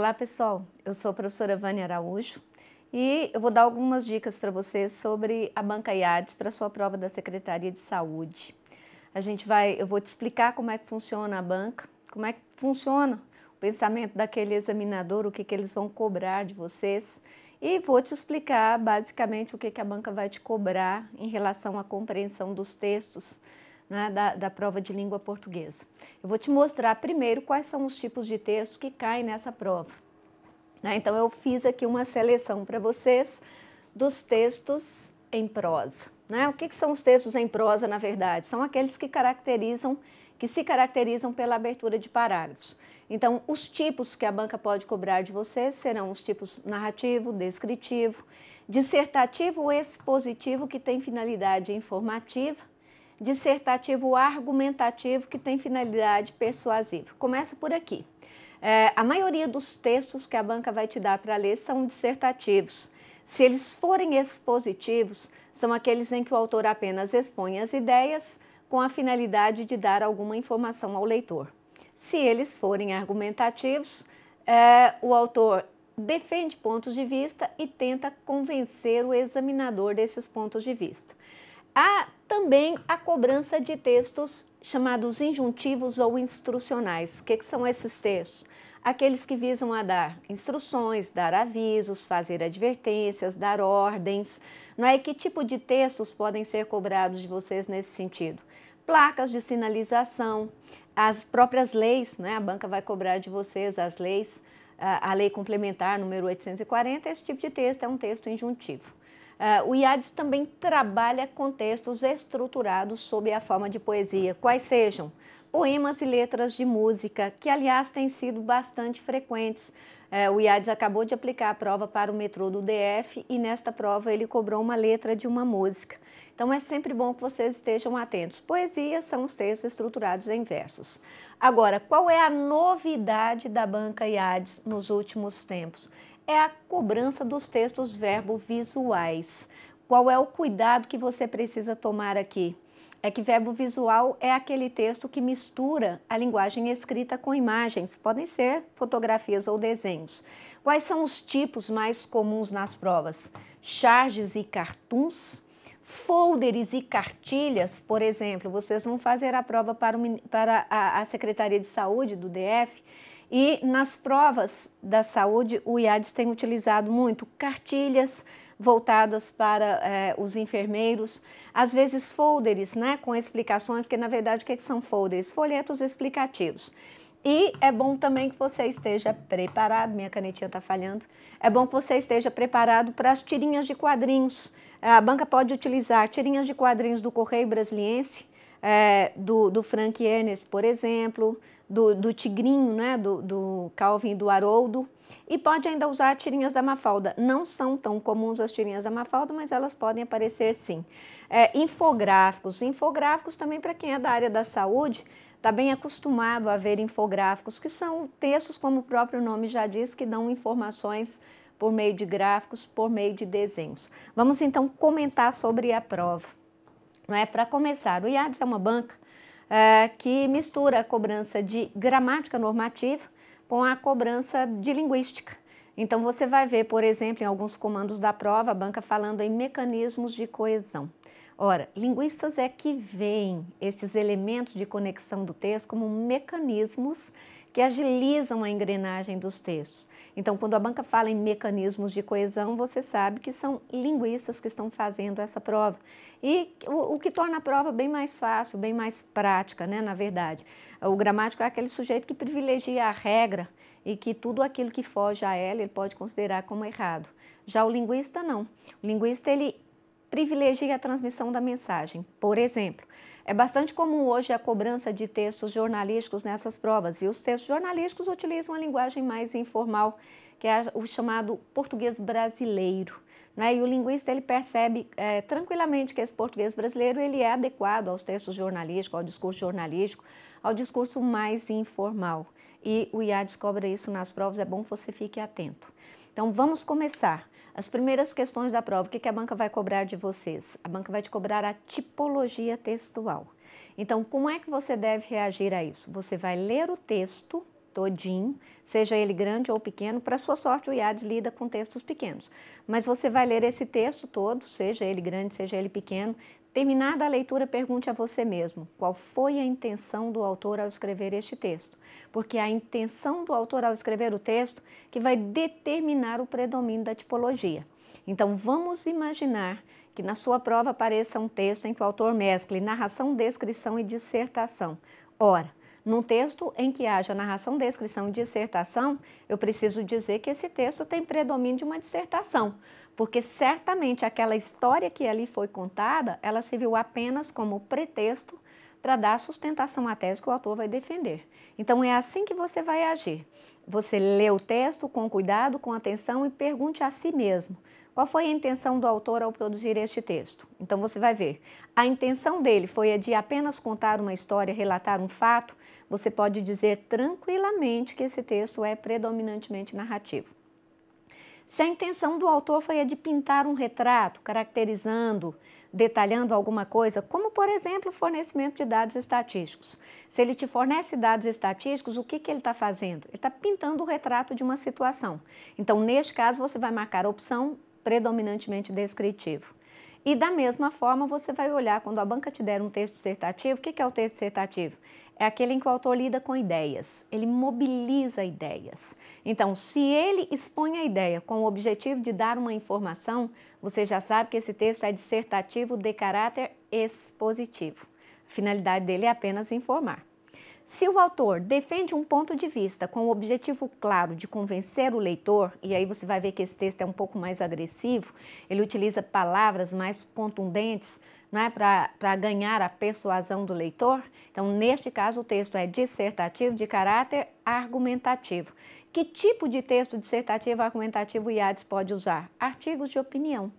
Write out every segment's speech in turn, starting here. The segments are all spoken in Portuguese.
Olá pessoal, eu sou a professora Vânia Araújo e eu vou dar algumas dicas para vocês sobre a banca IADES para sua prova da Secretaria de Saúde. A gente vai, eu vou te explicar como é que funciona a banca, como é que funciona o pensamento daquele examinador, o que, que eles vão cobrar de vocês e vou te explicar basicamente o que, que a banca vai te cobrar em relação à compreensão dos textos né, da, da prova de língua portuguesa. Eu vou te mostrar primeiro quais são os tipos de textos que caem nessa prova. Né? Então, eu fiz aqui uma seleção para vocês dos textos em prosa. Né? O que, que, são os textos em prosa, na verdade? São aqueles que caracterizam, que se caracterizam pela abertura de parágrafos. Então, os tipos que a banca pode cobrar de vocês serão os tipos narrativo, descritivo, dissertativo ou expositivo, que tem finalidade informativa, dissertativo argumentativo que tem finalidade persuasiva. Começa por aqui. É, a maioria dos textos que a banca vai te dar para ler são dissertativos. Se eles forem expositivos, são aqueles em que o autor apenas expõe as ideias com a finalidade de dar alguma informação ao leitor. Se eles forem argumentativos, é, o autor defende pontos de vista e tenta convencer o examinador desses pontos de vista. Há também a cobrança de textos chamados injuntivos ou instrucionais. O que, que são esses textos? Aqueles que visam a dar instruções, dar avisos, fazer advertências, dar ordens. Não é? Que tipo de textos podem ser cobrados de vocês nesse sentido? Placas de sinalização, as próprias leis, né? a banca vai cobrar de vocês as leis, a lei complementar número 840, esse tipo de texto é um texto injuntivo. Ah, o IADES também trabalha contextos estruturados sob a forma de poesia, quais sejam poemas e letras de música, que aliás têm sido bastante frequentes. Eh, o IADES acabou de aplicar a prova para o metrô do DF e nesta prova ele cobrou uma letra de uma música. Então é sempre bom que vocês estejam atentos. Poesia são os textos estruturados em versos. Agora, qual é a novidade da banca IADES nos últimos tempos? é a cobrança dos textos verbo visuais. Qual é o cuidado que você precisa tomar aqui? É que verbo visual é aquele texto que mistura a linguagem escrita com imagens, podem ser fotografias ou desenhos. Quais são os tipos mais comuns nas provas? Charges e cartoons, folders e cartilhas, por exemplo, vocês vão fazer a prova para, o, para a, a Secretaria de Saúde do DF e nas provas da saúde, o IADES tem utilizado muito cartilhas voltadas para é, os enfermeiros, às vezes folders né, com explicações, porque na verdade o que, é que são folders? Folhetos explicativos. E é bom também que você esteja preparado, minha canetinha está falhando, é bom que você esteja preparado para as tirinhas de quadrinhos. A banca pode utilizar tirinhas de quadrinhos do Correio Brasiliense, é, do, do Frank Ernest, por exemplo, do, do Tigrinho, né, do, do Calvin e do Haroldo. E pode ainda usar tirinhas da Mafalda. Não são tão comuns as tirinhas da Mafalda, mas elas podem aparecer sim. É, infográficos. Infográficos também para quem é da área da saúde, está bem acostumado a ver infográficos, que são textos, como o próprio nome já diz, que dão informações por meio de gráficos, por meio de desenhos. Vamos então comentar sobre a prova. Não é? Para começar, o IADES é uma banca uh, que mistura a cobrança de gramática normativa com a cobrança de linguística. Então você vai ver, por exemplo, em alguns comandos da prova, a banca falando em mecanismos de coesão. Ora, linguistas é que veem estes elementos de conexão do texto como mecanismos que agilizam a engrenagem dos textos. Então, quando a banca fala em mecanismos de coesão, você sabe que são linguistas que estão fazendo essa prova. E o, o que torna a prova bem mais fácil, bem mais prática, né, na verdade. O gramático é aquele sujeito que privilegia a regra e que tudo aquilo que foge a ela ele pode considerar como errado. Já o linguista, não. O linguista, ele privilegia a transmissão da mensagem. Por exemplo, é bastante comum hoje a cobrança de textos jornalísticos nessas provas, e os textos jornalísticos utilizam uma linguagem mais informal, que é o chamado português brasileiro. Né? E o linguista ele percebe é, tranquilamente que esse português brasileiro ele é adequado aos textos jornalísticos, ao discurso jornalístico, ao discurso mais informal. E o IA descobre isso nas provas, é bom que você fique atento. Então vamos começar. As primeiras questões da prova, o que a banca vai cobrar de vocês? A banca vai te cobrar a tipologia textual. Então, como é que você deve reagir a isso? Você vai ler o texto todinho, seja ele grande ou pequeno, para sua sorte o IADS lida com textos pequenos. Mas você vai ler esse texto todo, seja ele grande, seja ele pequeno, Terminada a leitura, pergunte a você mesmo qual foi a intenção do autor ao escrever este texto, porque é a intenção do autor ao escrever o texto que vai determinar o predomínio da tipologia. Então vamos imaginar que na sua prova apareça um texto em que o autor mescle narração, descrição e dissertação. Ora, num texto em que haja narração, descrição e dissertação, eu preciso dizer que esse texto tem predomínio de uma dissertação, porque certamente aquela história que ali foi contada, ela serviu apenas como pretexto para dar sustentação à tese que o autor vai defender. Então é assim que você vai agir. Você lê o texto com cuidado, com atenção e pergunte a si mesmo: qual foi a intenção do autor ao produzir este texto? Então você vai ver. A intenção dele foi a de apenas contar uma história, relatar um fato. Você pode dizer tranquilamente que esse texto é predominantemente narrativo. Se a intenção do autor foi a de pintar um retrato, caracterizando, detalhando alguma coisa, como por exemplo o fornecimento de dados estatísticos. Se ele te fornece dados estatísticos, o que, que ele está fazendo? Ele está pintando o retrato de uma situação. Então, neste caso, você vai marcar a opção predominantemente descritivo. E da mesma forma, você vai olhar quando a banca te der um texto dissertativo, o que, que é o texto dissertativo? é aquele em que o autor lida com ideias, ele mobiliza ideias. Então, se ele expõe a ideia com o objetivo de dar uma informação, você já sabe que esse texto é dissertativo de caráter expositivo. A finalidade dele é apenas informar. Se o autor defende um ponto de vista com o objetivo claro de convencer o leitor, e aí você vai ver que esse texto é um pouco mais agressivo, ele utiliza palavras mais contundentes não é? para ganhar a persuasão do leitor. Então, neste caso, o texto é dissertativo de caráter argumentativo. Que tipo de texto dissertativo argumentativo o IADES pode usar? Artigos de opinião.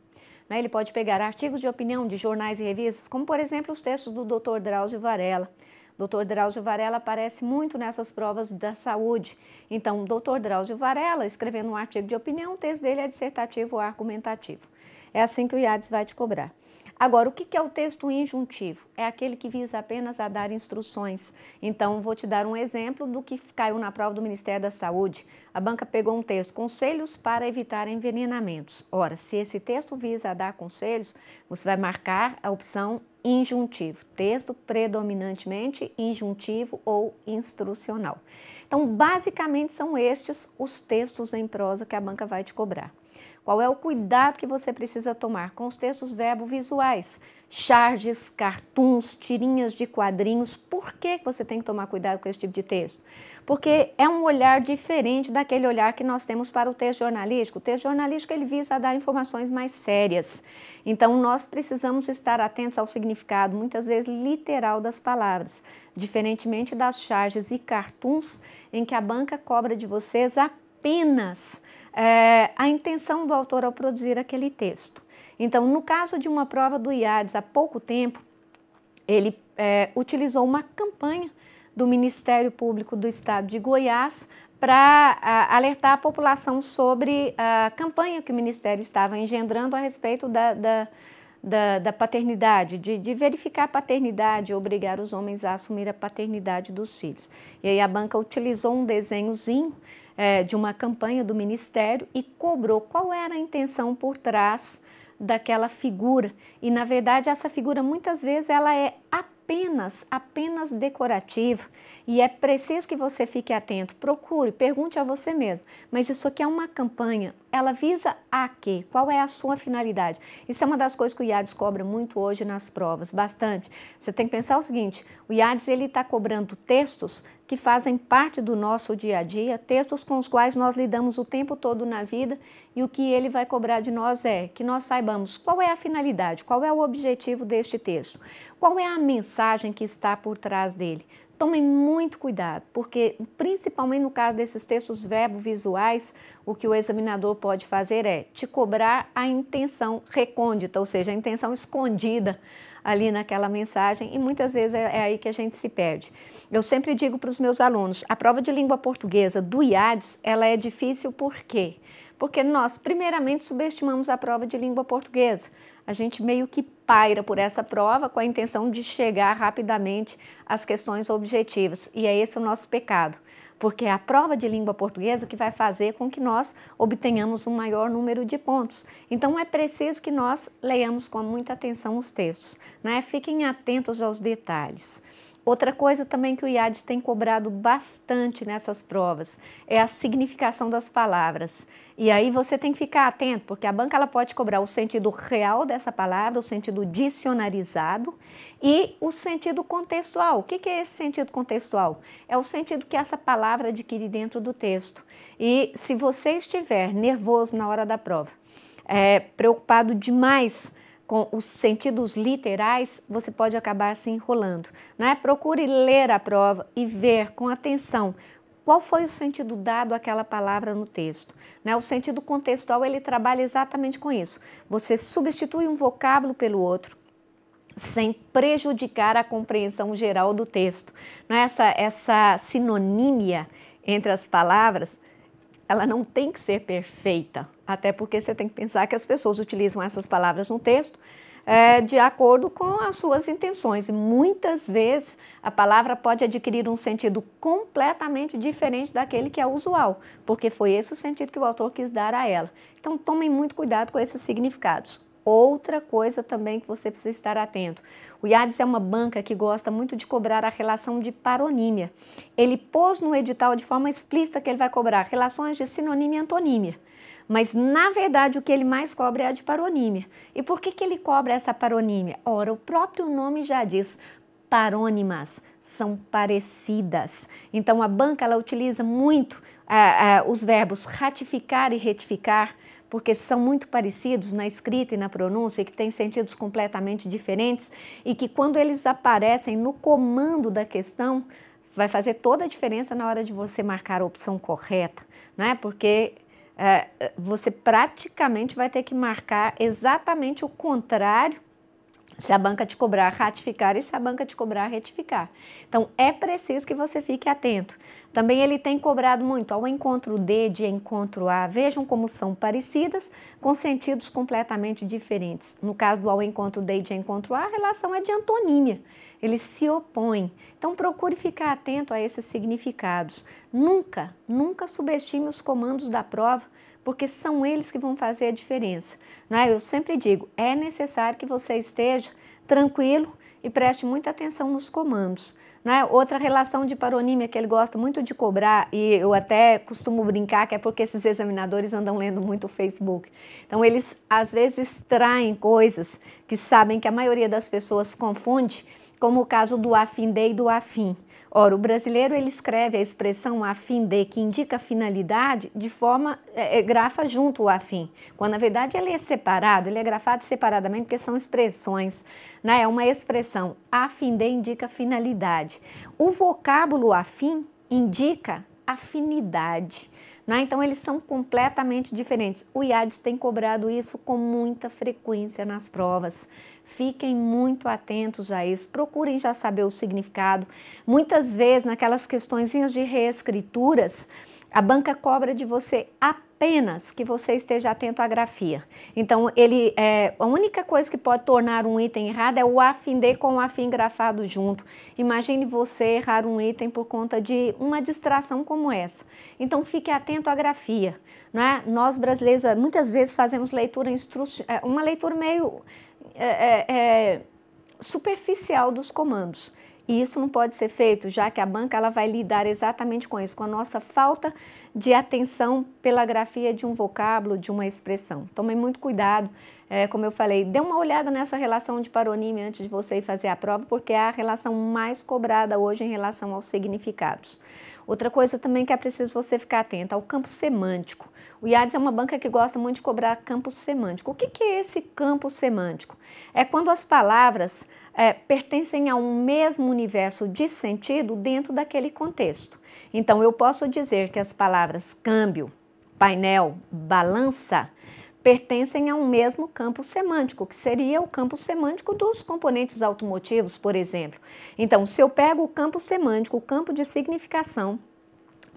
É? Ele pode pegar artigos de opinião de jornais e revistas, como, por exemplo, os textos do Dr. Drauzio Varela. Dr. Drauzio Varela aparece muito nessas provas da saúde. Então, Dr. Drauzio Varela, escrevendo um artigo de opinião, o texto dele é dissertativo ou argumentativo. É assim que o IADES vai te cobrar. Agora, o que é o texto injuntivo? É aquele que visa apenas a dar instruções. Então, vou te dar um exemplo do que caiu na prova do Ministério da Saúde. A banca pegou um texto, conselhos para evitar envenenamentos. Ora, se esse texto visa a dar conselhos, você vai marcar a opção injuntivo, texto predominantemente injuntivo ou instrucional. Então, basicamente, são estes os textos em prosa que a banca vai te cobrar. Qual é o cuidado que você precisa tomar com os textos verbo visuais? Charges, cartuns, tirinhas de quadrinhos. Por que você tem que tomar cuidado com esse tipo de texto? Porque é um olhar diferente daquele olhar que nós temos para o texto jornalístico. O texto jornalístico ele visa dar informações mais sérias. Então nós precisamos estar atentos ao significado, muitas vezes literal das palavras, diferentemente das charges e cartuns em que a banca cobra de vocês apenas é, a intenção do autor ao produzir aquele texto. Então, no caso de uma prova do IADES há pouco tempo, ele é, utilizou uma campanha do Ministério Público do Estado de Goiás para alertar a população sobre a campanha que o Ministério estava engendrando a respeito da, da, da, da paternidade, de, de, verificar a paternidade, obrigar os homens a assumir a paternidade dos filhos. E aí a banca utilizou um desenhozinho é, de uma campanha do Ministério e cobrou qual era a intenção por trás daquela figura. E na verdade essa figura muitas vezes ela é apenas, apenas decorativa e é preciso que você fique atento, procure, pergunte a você mesmo. Mas isso aqui é uma campanha ela visa a quê? Qual é a sua finalidade? Isso é uma das coisas que o IADES cobra muito hoje nas provas, bastante. Você tem que pensar o seguinte, o IADES está cobrando textos que fazem parte do nosso dia a dia, textos com os quais nós lidamos o tempo todo na vida e o que ele vai cobrar de nós é que nós saibamos qual é a finalidade, qual é o objetivo deste texto, qual é a mensagem que está por trás dele tomem muito cuidado, porque principalmente no caso desses textos verbo-visuais, o que o examinador pode fazer é te cobrar a intenção recôndita, ou seja, a intenção escondida ali naquela mensagem e muitas vezes é, é, aí que a gente se perde. Eu sempre digo para os meus alunos, a prova de língua portuguesa do IADES, ela é difícil por quê? Porque nós, primeiramente, subestimamos a prova de língua portuguesa. A gente meio que paira por essa prova com a intenção de chegar rapidamente às questões objetivas. E é esse o nosso pecado, porque é a prova de língua portuguesa que vai fazer com que nós obtenhamos um maior número de pontos. Então é preciso que nós leiamos com muita atenção os textos, né? Fiquem atentos aos detalhes. Outra coisa também que o IADES tem cobrado bastante nessas provas é a significação das palavras. E aí você tem que ficar atento, porque a banca ela pode cobrar o sentido real dessa palavra, o sentido dicionarizado e o sentido contextual. O que é esse sentido contextual? É o sentido que essa palavra adquire dentro do texto. E se você estiver nervoso na hora da prova, é, preocupado demais com os sentidos literais, você pode acabar se enrolando. Né? Procure ler a prova e ver com atenção qual foi o sentido dado àquela palavra no texto. Né? O sentido contextual ele trabalha exatamente com isso. Você substitui um vocábulo pelo outro sem prejudicar a compreensão geral do texto. Né? Essa, essa sinonímia entre as palavras ela não tem que ser perfeita, até porque você tem que pensar que as pessoas utilizam essas palavras no texto é, de acordo com as suas intenções. Muitas vezes a palavra pode adquirir um sentido completamente diferente daquele que é usual, porque foi esse o sentido que o autor quis dar a ela. Então tomem muito cuidado com esses significados. Outra coisa também que você precisa estar atento. O IADES é uma banca que gosta muito de cobrar a relação de paronímia. Ele pôs no edital de forma explícita que ele vai cobrar relações de sinonímia e antonímia. Mas, na verdade, o que ele mais cobra é a de paronímia. E por que, que ele cobra essa paronímia? Ora, o próprio nome já diz, parônimas, são parecidas. Então, a banca ela utiliza muito eh, eh, os verbos ratificar e retificar, porque são muito parecidos na escrita e na pronúncia, e que têm sentidos completamente diferentes, e que quando eles aparecem no comando da questão, vai fazer toda a diferença na hora de você marcar a opção correta, né? Porque é, você praticamente vai ter que marcar exatamente o contrário se a banca te cobrar, ratificar e se a banca te cobrar, retificar. Então é preciso que você fique atento. Também ele tem cobrado muito ao encontro D de encontro A. Vejam como são parecidas, com sentidos completamente diferentes. No caso do ao encontro D de encontro A, a relação é de antonímia. Eles se opõem. Então procure ficar atento a esses significados. Nunca, nunca subestime os comandos da prova porque são eles que vão fazer a diferença. Né? Eu sempre digo, é necessário que você esteja tranquilo e preste muita atenção nos comandos. Né? Outra relação de paronímia que ele gosta muito de cobrar, e eu até costumo brincar que é porque esses examinadores andam lendo muito o Facebook. Então, eles às vezes traem coisas que sabem que a maioria das pessoas confunde, como o caso do afindei e do afim. Ora, o brasileiro ele escreve a expressão afim de, que indica finalidade, de forma, é, é grafa junto o afim, quando na verdade ele é separado, ele é grafado separadamente porque são expressões, né? é uma expressão, afim de indica finalidade. O vocábulo afim indica afinidade. Né? Então, eles são completamente diferentes. O IADES tem cobrado isso com muita frequência nas provas. Fiquem muito atentos a isso, procurem já saber o significado. Muitas vezes, naquelas questõezinhas de reescrituras, a banca cobra de você apenas que você esteja atento à grafia. Então, ele é, a única coisa que pode tornar um item errado é o afindê com o afim grafado junto. Imagine você errar um item por conta de uma distração como essa. Então, fique atento à grafia. é? Nós brasileiros é, muitas vezes fazemos leitura é, uma leitura meio é, é, é, superficial dos comandos. E isso não pode ser feito, já que a banca ela vai lidar exatamente com isso, com a nossa falta de atenção pela grafia de um vocábulo, de uma expressão. Tomem muito cuidado, é, como eu falei, dê uma olhada nessa relação de paronímia antes de você ir fazer a prova, porque é a relação mais cobrada hoje em relação aos significados. Outra coisa também que é preciso você ficar atento ao é campo semântico. O IADES é uma banca que gosta muito de cobrar campo semântico. O que, que é esse campo semântico? É quando as palavras é, pertencem a um mesmo universo de sentido dentro daquele contexto. Então, eu posso dizer que as palavras câmbio, painel, balança pertencem a um mesmo campo semântico, que seria o campo semântico dos componentes automotivos, por exemplo. Então, se eu pego o campo semântico, o campo de significação,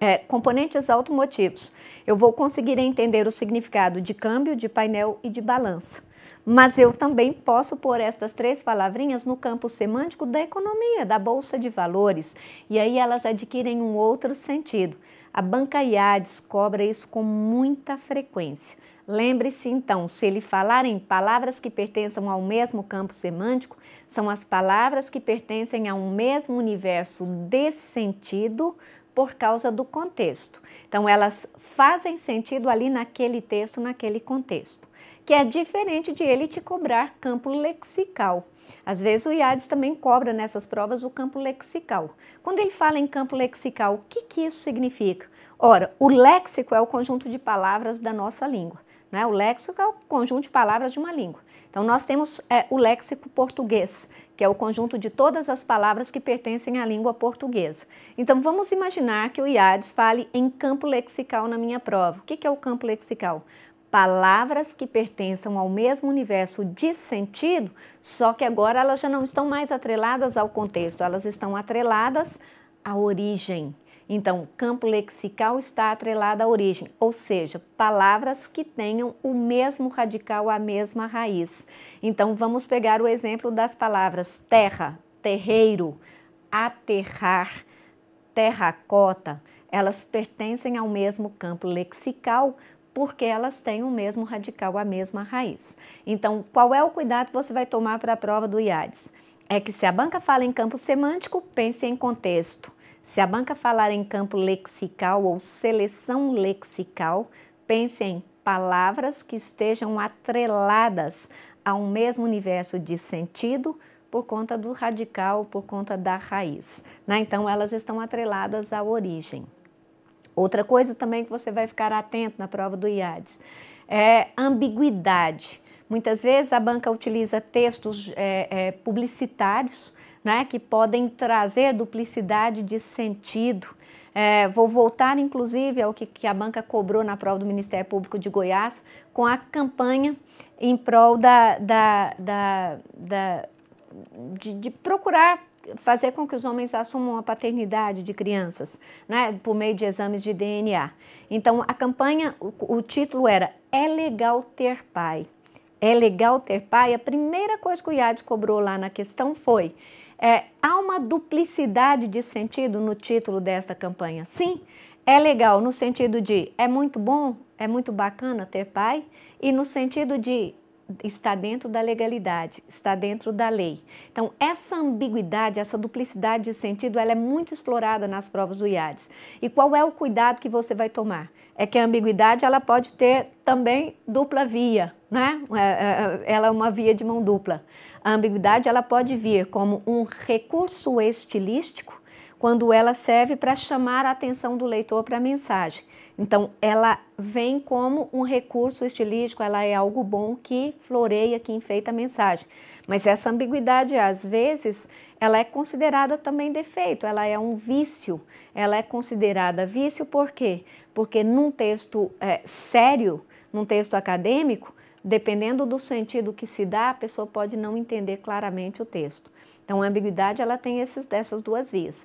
é, componentes automotivos, eu vou conseguir entender o significado de câmbio, de painel e de balança. Mas eu também posso pôr estas três palavrinhas no campo semântico da economia, da bolsa de valores, e aí elas adquirem um outro sentido. A banca IADES cobra isso com muita frequência. Lembre-se então, se ele falar em palavras que pertençam ao mesmo campo semântico, são as palavras que pertencem a um mesmo universo de sentido por causa do contexto. Então, elas fazem sentido ali naquele texto, naquele contexto que é diferente de ele te cobrar campo lexical. Às vezes o IADES também cobra nessas provas o campo lexical. Quando ele fala em campo lexical, o que, que isso significa? Ora, o léxico é o conjunto de palavras da nossa língua. Né? O léxico é o conjunto de palavras de uma língua. Então, nós temos é, o léxico português, que é o conjunto de todas as palavras que pertencem à língua portuguesa. Então, vamos imaginar que o IADES fale em campo lexical na minha prova. O que, que é o campo lexical? palavras que pertençam ao mesmo universo de sentido, só que agora elas já não estão mais atreladas ao contexto, elas estão atreladas à origem. Então, campo lexical está atrelado à origem, ou seja, palavras que tenham o mesmo radical, a mesma raiz. Então, vamos pegar o exemplo das palavras terra, terreiro, aterrar, terracota. Elas pertencem ao mesmo campo lexical, porque elas têm o mesmo radical, a mesma raiz. Então, qual é o cuidado que você vai tomar para a prova do IADES? É que se a banca fala em campo semântico, pense em contexto. Se a banca falar em campo lexical ou seleção lexical, pense em palavras que estejam atreladas a um mesmo universo de sentido por conta do radical, por conta da raiz. Né? Então, elas estão atreladas à origem. Outra coisa também que você vai ficar atento na prova do IADES é ambiguidade. Muitas vezes a banca utiliza textos é, é, publicitários né, que podem trazer duplicidade de sentido. É, vou voltar, inclusive, ao que, que, a banca cobrou na prova do Ministério Público de Goiás com a campanha em prol da, da, da, da de, de procurar fazer com que os homens assumam a paternidade de crianças, né, por meio de exames de DNA. Então, a campanha, o, o título era É Legal Ter Pai. É legal ter pai? A primeira coisa que o Iades cobrou lá na questão foi: é, há uma duplicidade de sentido no título desta campanha? Sim, é legal no sentido de é muito bom, é muito bacana ter pai, e no sentido de está dentro da legalidade, está dentro da lei. Então, essa ambiguidade, essa duplicidade de sentido, ela é muito explorada nas provas do IADES. E qual é o cuidado que você vai tomar? É que a ambiguidade ela pode ter também dupla via, né? É, é, é, ela é uma via de mão dupla. A ambiguidade ela pode vir como um recurso estilístico quando ela serve para chamar a atenção do leitor para a mensagem. Então, ela vem como um recurso estilístico, ela é algo bom que floreia, que enfeita a mensagem. Mas essa ambiguidade, às vezes, ela é considerada também defeito, ela é um vício. Ela é considerada vício por quê? Porque num texto é, sério, num texto acadêmico, dependendo do sentido que se dá, a pessoa pode não entender claramente o texto. Então, a ambiguidade ela tem esses, dessas duas vias.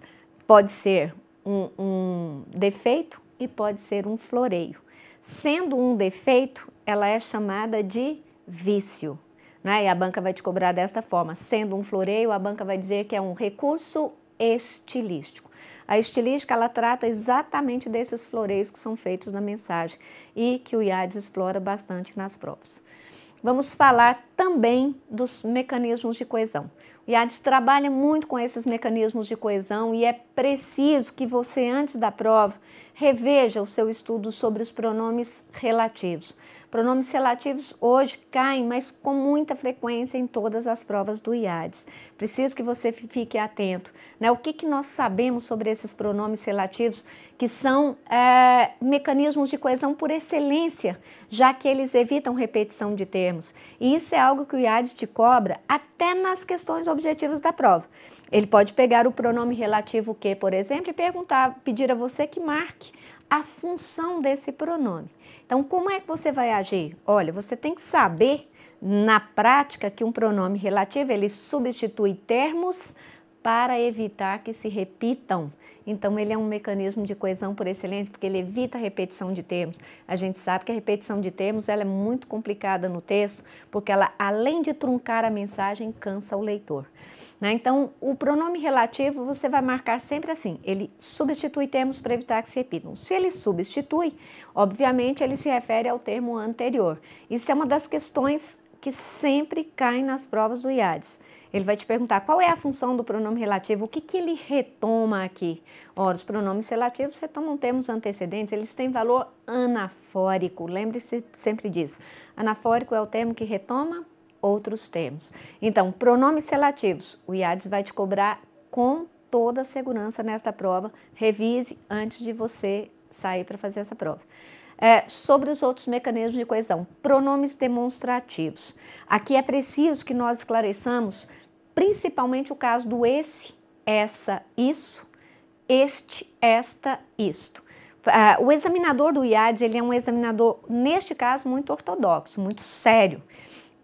Pode ser um, um defeito e pode ser um floreio. Sendo um defeito, ela é chamada de vício. Né? E a banca vai te cobrar desta forma. Sendo um floreio, a banca vai dizer que é um recurso estilístico. A estilística ela trata exatamente desses floreios que são feitos na mensagem e que o IADES explora bastante nas provas vamos falar também dos mecanismos de coesão. O IADES trabalha muito com esses mecanismos de coesão e é preciso que você, antes da prova, reveja o seu estudo sobre os pronomes relativos. Pronomes relativos hoje caem, mas com muita frequência em todas as provas do IADES. Preciso que você fique atento. Né? O que, que nós sabemos sobre esses pronomes relativos, que são é, mecanismos de coesão por excelência, já que eles evitam repetição de termos. E isso é algo que o IADES te cobra até nas questões objetivas da prova. Ele pode pegar o pronome relativo que, por exemplo, e perguntar, pedir a você que marque a função desse pronome. Então, como é que você vai agir? Olha, você tem que saber na prática que um pronome relativo ele substitui termos para evitar que se repitam então, ele é um mecanismo de coesão por excelência, porque ele evita a repetição de termos. A gente sabe que a repetição de termos ela é muito complicada no texto, porque ela, além de truncar a mensagem, cansa o leitor. Né? Então, o pronome relativo você vai marcar sempre assim: ele substitui termos para evitar que se repitam. Se ele substitui, obviamente ele se refere ao termo anterior. Isso é uma das questões que sempre caem nas provas do IADES. Ele vai te perguntar qual é a função do pronome relativo, o que, que ele retoma aqui. Ora, os pronomes relativos retomam termos antecedentes, eles têm valor anafórico. Lembre-se sempre disso. Anafórico é o termo que retoma outros termos. Então, pronomes relativos, o IADES vai te cobrar com toda a segurança nesta prova. Revise antes de você sair para fazer essa prova. É, sobre os outros mecanismos de coesão, pronomes demonstrativos. Aqui é preciso que nós esclareçamos principalmente o caso do esse, essa, isso, este, esta, isto. Uh, o examinador do IAD ele é um examinador, neste caso, muito ortodoxo, muito sério.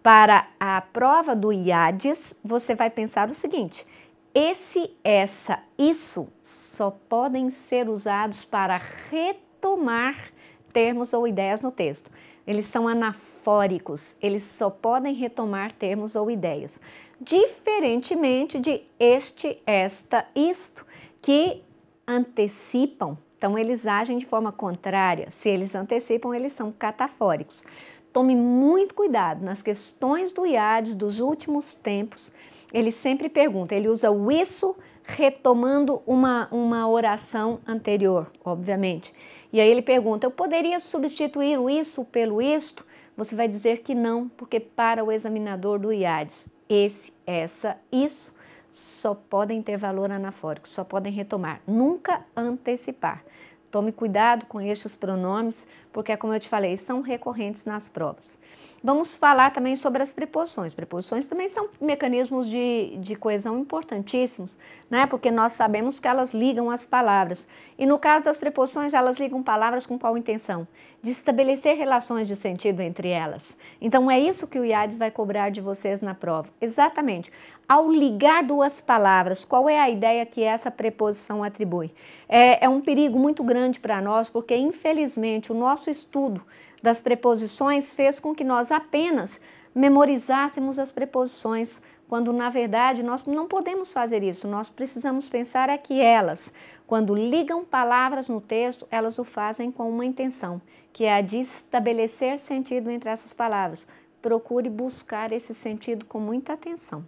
Para a prova do IADES, você vai pensar o seguinte: esse, essa, isso só podem ser usados para retomar termos ou ideias no texto. Eles são anafóricos, eles só podem retomar termos ou ideias diferentemente de este, esta, isto, que antecipam. Então, eles agem de forma contrária. Se eles antecipam, eles são catafóricos. Tome muito cuidado nas questões do IAD dos últimos tempos. Ele sempre pergunta, ele usa o isso retomando uma, uma oração anterior, obviamente. E aí ele pergunta: eu poderia substituir o isso pelo isto? Você vai dizer que não, porque para o examinador do IADES, esse, essa, isso só podem ter valor anafórico, só podem retomar, nunca antecipar. Tome cuidado com estes pronomes, porque, como eu te falei, são recorrentes nas provas. Vamos falar também sobre as preposições. Preposições também são mecanismos de, de coesão importantíssimos, né? porque nós sabemos que elas ligam as palavras. E no caso das preposições, elas ligam palavras com qual intenção? De estabelecer relações de sentido entre elas. Então é isso que o IADES vai cobrar de vocês na prova. Exatamente. Ao ligar duas palavras, qual é a ideia que essa preposição atribui? É, é um perigo muito grande para nós, porque infelizmente o nosso estudo das preposições fez com que nós apenas memorizássemos as preposições, quando na verdade nós não podemos fazer isso, nós precisamos pensar é que elas, quando ligam palavras no texto, elas o fazem com uma intenção, que é a de estabelecer sentido entre essas palavras. Procure buscar esse sentido com muita atenção.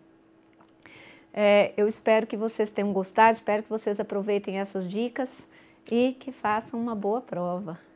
É, eu espero que vocês tenham gostado, espero que vocês aproveitem essas dicas e que façam uma boa prova.